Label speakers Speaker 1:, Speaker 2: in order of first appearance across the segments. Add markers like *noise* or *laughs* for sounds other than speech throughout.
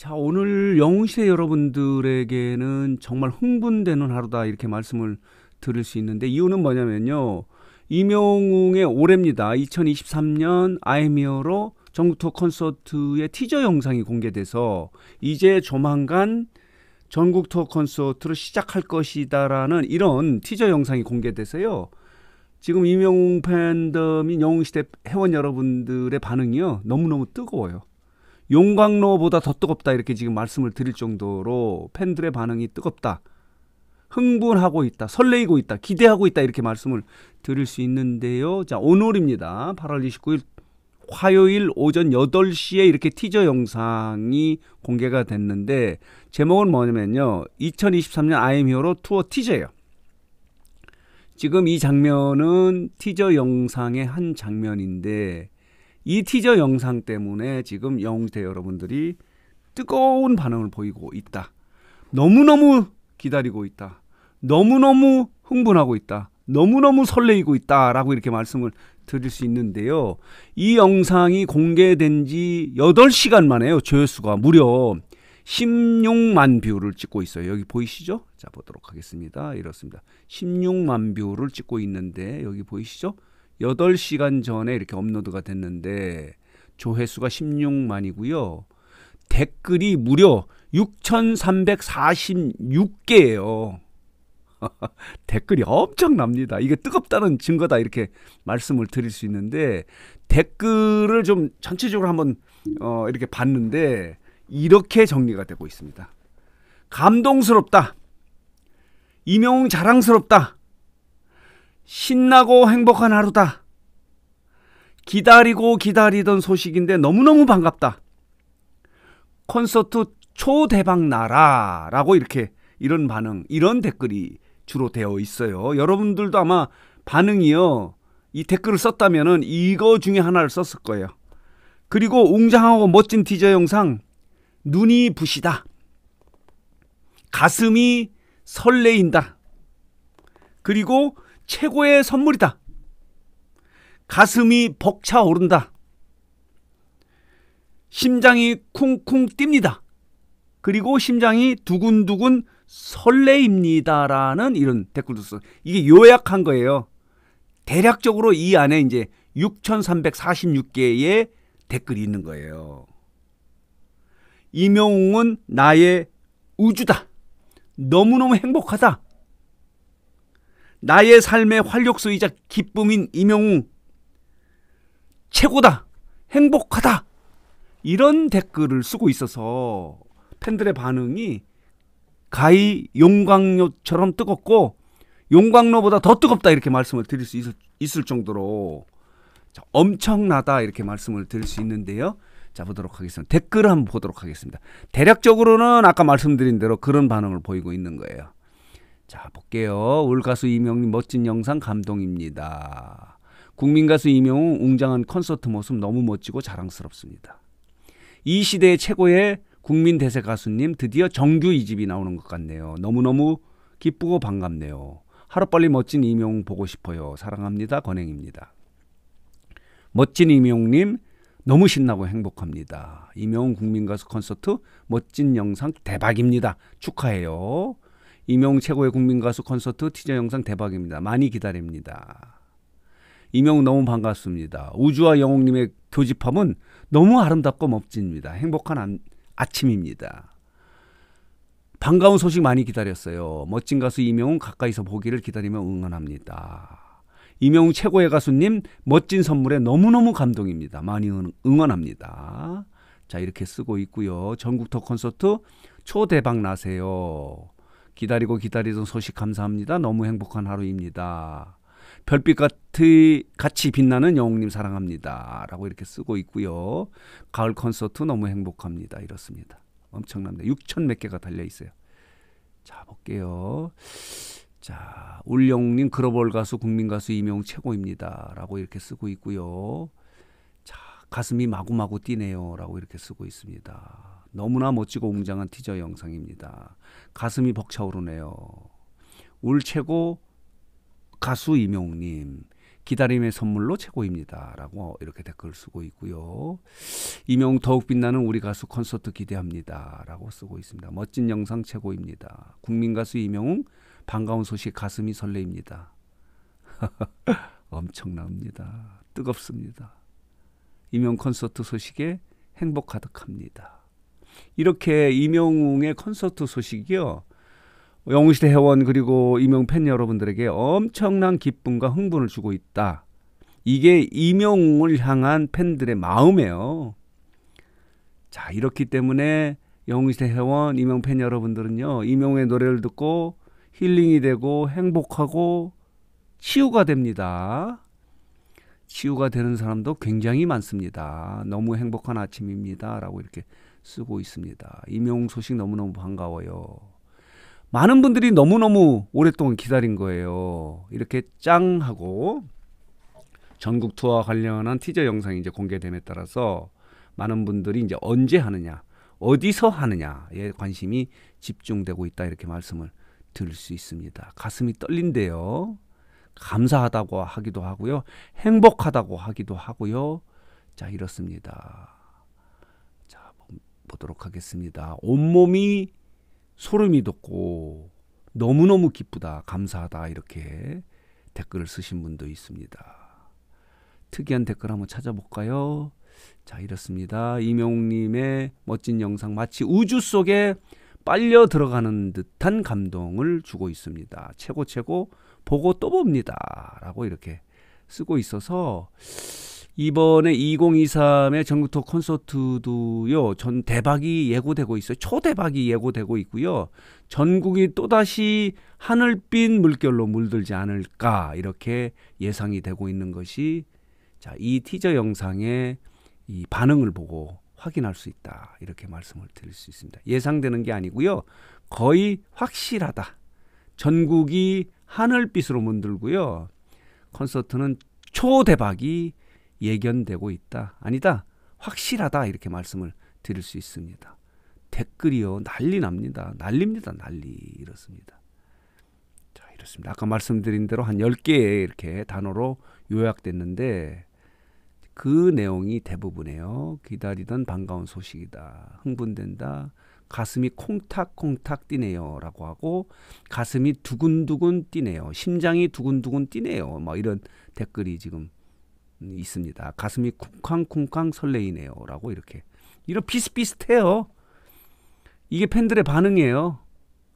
Speaker 1: 자, 오늘 영웅시대 여러분들에게는 정말 흥분되는 하루다 이렇게 말씀을 들을 수 있는데 이유는 뭐냐면요. 이명웅의 올해입니다. 2023년 아이미어로 전국 투어 콘서트의 티저 영상이 공개돼서 이제 조만간 전국 투어 콘서트를 시작할 것이다라는 이런 티저 영상이 공개돼서요. 지금 이명웅 팬덤인 영웅시대 회원 여러분들의 반응이요. 너무너무 뜨거워요. 용광로보다 더 뜨겁다 이렇게 지금 말씀을 드릴 정도로 팬들의 반응이 뜨겁다. 흥분하고 있다. 설레이고 있다. 기대하고 있다. 이렇게 말씀을 드릴 수 있는데요. 자, 오늘입니다. 8월 29일 화요일 오전 8시에 이렇게 티저 영상이 공개가 됐는데 제목은 뭐냐면요. 2023년 아이엠 히어로 투어 티저예요. 지금 이 장면은 티저 영상의 한 장면인데 이 티저 영상 때문에 지금 영웅대 여러분들이 뜨거운 반응을 보이고 있다. 너무너무 기다리고 있다. 너무너무 흥분하고 있다. 너무너무 설레이고 있다. 라고 이렇게 말씀을 드릴 수 있는데요. 이 영상이 공개된 지 8시간 만에요. 조회수가 무려 16만 뷰를 찍고 있어요. 여기 보이시죠? 자, 보도록 하겠습니다. 이렇습니다. 16만 뷰를 찍고 있는데 여기 보이시죠? 8 시간 전에 이렇게 업로드가 됐는데 조회수가 16만이고요. 댓글이 무려 6,346개예요. *laughs* 댓글이 엄청납니다. 이게 뜨겁다는 증거다 이렇게 말씀을 드릴 수 있는데 댓글을 좀 전체적으로 한번 어, 이렇게 봤는데 이렇게 정리가 되고 있습니다. 감동스럽다. 이명웅 자랑스럽다. 신나고 행복한 하루다. 기다리고 기다리던 소식인데 너무너무 반갑다. 콘서트 초대박 나라 라고 이렇게 이런 반응, 이런 댓글이 주로 되어 있어요. 여러분들도 아마 반응이요. 이 댓글을 썼다면 이거 중에 하나를 썼을 거예요. 그리고 웅장하고 멋진 티저 영상, 눈이 부시다. 가슴이 설레인다. 그리고 최고의 선물이다. 가슴이 벅차오른다. 심장이 쿵쿵 뜁니다. 그리고 심장이 두근두근 설레입니다라는 이런 댓글도 써. 이게 요약한 거예요. 대략적으로 이 안에 이제 6,346개의 댓글이 있는 거예요. 이명웅은 나의 우주다. 너무너무 행복하다. 나의 삶의 활력소이자 기쁨인 이명웅 최고다 행복하다 이런 댓글을 쓰고 있어서 팬들의 반응이 가히 용광로처럼 뜨겁고 용광로보다 더 뜨겁다 이렇게 말씀을 드릴 수 있을, 있을 정도로 자, 엄청나다 이렇게 말씀을 드릴 수 있는데요. 자 보도록 하겠습니다. 댓글 을 한번 보도록 하겠습니다. 대략적으로는 아까 말씀드린 대로 그런 반응을 보이고 있는 거예요. 자, 볼게요. 올 가수 이명님 멋진 영상 감동입니다. 국민 가수 이명웅 웅장한 콘서트 모습 너무 멋지고 자랑스럽습니다. 이 시대의 최고의 국민 대세 가수님 드디어 정규 2집이 나오는 것 같네요. 너무너무 기쁘고 반갑네요. 하루빨리 멋진 이명웅 보고 싶어요. 사랑합니다. 권행입니다. 멋진 이명웅님 너무 신나고 행복합니다. 이명웅 국민가수 콘서트 멋진 영상 대박입니다. 축하해요. 이명 최고의 국민 가수 콘서트 티저 영상 대박입니다. 많이 기다립니다. 이명 너무 반갑습니다. 우주와 영웅님의 교집합은 너무 아름답고 멋집니다. 행복한 아침입니다. 반가운 소식 많이 기다렸어요. 멋진 가수 이명웅 가까이서 보기를 기다리며 응원합니다. 이명웅 최고의 가수님 멋진 선물에 너무너무 감동입니다. 많이 응원합니다. 자 이렇게 쓰고 있고요. 전국 토 콘서트 초대박 나세요. 기다리고 기다리던 소식 감사합니다. 너무 행복한 하루입니다. 별빛 같이, 같이 빛나는 영웅님 사랑합니다. 라고 이렇게 쓰고 있고요. 가을 콘서트 너무 행복합니다. 이렇습니다. 엄청납니다. 6천 몇 개가 달려 있어요. 자, 볼게요. 자, 울영웅님 글로벌 가수 국민 가수 임용 최고입니다라고 이렇게 쓰고 있고요. 자, 가슴이 마구마구 뛰네요라고 이렇게 쓰고 있습니다. 너무나 멋지고 웅장한 티저 영상입니다. 가슴이 벅차오르네요. 울 최고 가수 이명님 기다림의 선물로 최고입니다라고 이렇게 댓글 쓰고 있고요. 이명 더욱 빛나는 우리 가수 콘서트 기대합니다라고 쓰고 있습니다. 멋진 영상 최고입니다. 국민 가수 이명웅 반가운 소식 가슴이 설레입니다. *laughs* 엄청납니다. 뜨겁습니다. 이명 콘서트 소식에 행복 가득합니다. 이렇게 이명웅의 콘서트 소식이요. 영웅시대 회원 그리고 이명 팬 여러분들에게 엄청난 기쁨과 흥분을 주고 있다. 이게 이명웅을 향한 팬들의 마음이에요. 자, 이렇기 때문에 영웅시대 회원 이명 팬 여러분들은요. 이명웅의 노래를 듣고 힐링이 되고 행복하고 치유가 됩니다. 치유가 되는 사람도 굉장히 많습니다. 너무 행복한 아침입니다. 라고 이렇게 쓰고 있습니다. 임용 소식 너무너무 반가워요. 많은 분들이 너무너무 오랫동안 기다린 거예요. 이렇게 짱 하고 전국 투어 관련한 티저 영상이 이제 공개됨에 따라서 많은 분들이 이제 언제 하느냐, 어디서 하느냐에 관심이 집중되고 있다 이렇게 말씀을 드릴 수 있습니다. 가슴이 떨린데요. 감사하다고 하기도 하고요. 행복하다고 하기도 하고요. 자, 이렇습니다. 보도록 하겠습니다. 온몸이 소름이 돋고 너무너무 기쁘다, 감사하다 이렇게 댓글을 쓰신 분도 있습니다. 특이한 댓글 한번 찾아볼까요? 자, 이렇습니다. 이명욱님의 멋진 영상 마치 우주 속에 빨려 들어가는 듯한 감동을 주고 있습니다. 최고 최고 보고 또 봅니다. 라고 이렇게 쓰고 있어서 이번에 2023의 전국토 콘서트도요, 전 대박이 예고되고 있어요. 초대박이 예고되고 있고요. 전국이 또다시 하늘빛 물결로 물들지 않을까, 이렇게 예상이 되고 있는 것이, 자, 이 티저 영상의 이 반응을 보고 확인할 수 있다. 이렇게 말씀을 드릴 수 있습니다. 예상되는 게 아니고요. 거의 확실하다. 전국이 하늘빛으로 문들고요 콘서트는 초대박이 예견되고 있다. 아니다. 확실하다. 이렇게 말씀을 드릴 수 있습니다. 댓글이요. 난리 납니다. 난립니다. 난리. 이렇습니다. 자, 이렇습니다. 아까 말씀드린 대로 한 10개의 이렇게 단어로 요약됐는데 그 내용이 대부분이에요. 기다리던 반가운 소식이다. 흥분된다. 가슴이 콩닥콩닥 뛰네요. 라고 하고, 가슴이 두근두근 뛰네요. 심장이 두근두근 뛰네요. 막 뭐 이런 댓글이 지금 있습니다. 가슴이 쿵쾅쿵쾅 설레이네요라고 이렇게 이런 비슷비슷해요. 이게 팬들의 반응이에요.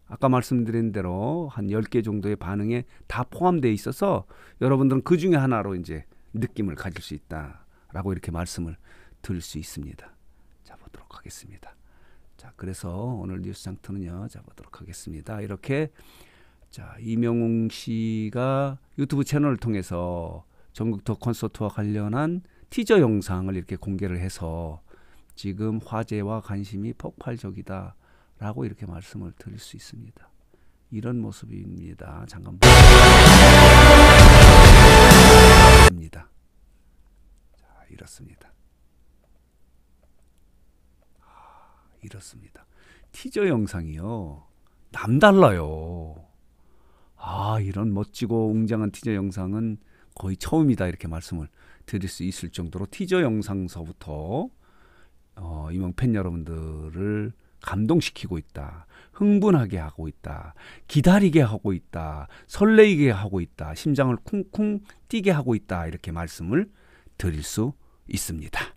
Speaker 1: 아까 말씀드린 대로 한 10개 정도의 반응에 다 포함되어 있어서 여러분들은 그 중에 하나로 이제 느낌을 가질 수 있다라고 이렇게 말씀을 드릴 수 있습니다. 자, 보도록 하겠습니다. 자, 그래서 오늘 뉴스 장터는요. 자, 보도록 하겠습니다. 이렇게 자, 이명웅 씨가 유튜브 채널을 통해서 전국 더 콘서트와 관련한 티저 영상을 이렇게 공개를 해서 지금 화제와 관심이 폭발적이다라고 이렇게 말씀을 드릴 수 있습니다. 이런 모습입니다. 잠깐 입니다. 자, 이렇습니다. 아, 이렇습니다. 티저 영상이요. 남달라요. 아, 이런 멋지고 웅장한 티저 영상은 거의 처음이다 이렇게 말씀을 드릴 수 있을 정도로 티저 영상서부터 어, 이명팬 여러분들을 감동시키고 있다. 흥분하게 하고 있다. 기다리게 하고 있다. 설레이게 하고 있다. 심장을 쿵쿵 뛰게 하고 있다. 이렇게 말씀을 드릴 수 있습니다.